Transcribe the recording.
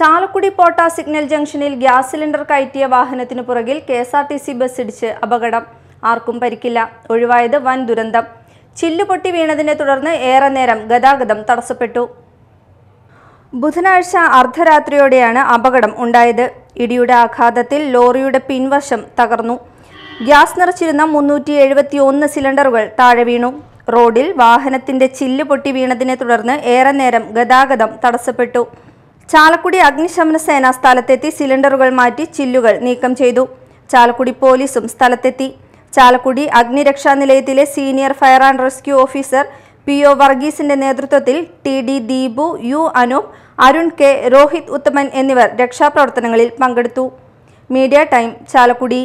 Chalakudy Potta signal ജംഗ്ഷനിൽ gas cylinder കയറ്റിയ വാഹനത്തിനു പുറകിൽ K S R T C bus ഇടിച്ച് അപകടം ആർക്കും പരിക്കില്ല ഒഴിവായത് വൻ ദുരന്തം ചില്ലുപൊട്ടി വീണതിനെ തുടർന്ന് ഏറെ നേരം ഗതാഗതം തടസ്സപ്പെട്ടു ബുധനാഴ്ച അർദ്ധരാത്രിയോടെയാണ് അപകടം ഉണ്ടായത് ഇടിയുടെ ആഘാതത്തിൽ ലോറിയുടെ പിൻവശം തകർന്നു ഗ്യാസ് നിറച്ചിരുന്ന മുന്നൂറ്റി എഴുപത്തി ഒന്ന് സിലിണ്ടറുകൾ താഴെ വീണു റോഡിൽ വാഹനത്തിന്റെ ചില്ല് പൊട്ടി വീണതിനെ തുടർന്ന് ഏറെ നേരം ഗതാഗതം തടസ്സപ്പെട്ടു ചാലക്കുടി അഗ്നിശമന സേന സ്ഥലത്തെത്തി സിലിണ്ടറുകൾ മാറ്റി ചില്ലുകൾ നീക്കം ചെയ്തു ചാലക്കുടി പോലീസും സ്ഥലത്തെത്തി ചാലക്കുടി അഗ്നിരക്ഷാ നിലയത്തിലെ senior fire and rescue officer P O വർഗീസിന്റെ നേതൃത്വത്തിൽ T D Deepu U Anoop Arun K Rohit Uthaman എന്നിവർ രക്ഷാപ്രവർത്തനങ്ങളിൽ പങ്കെടുത്തു മീഡിയ ടൈം ചാലക്കുടി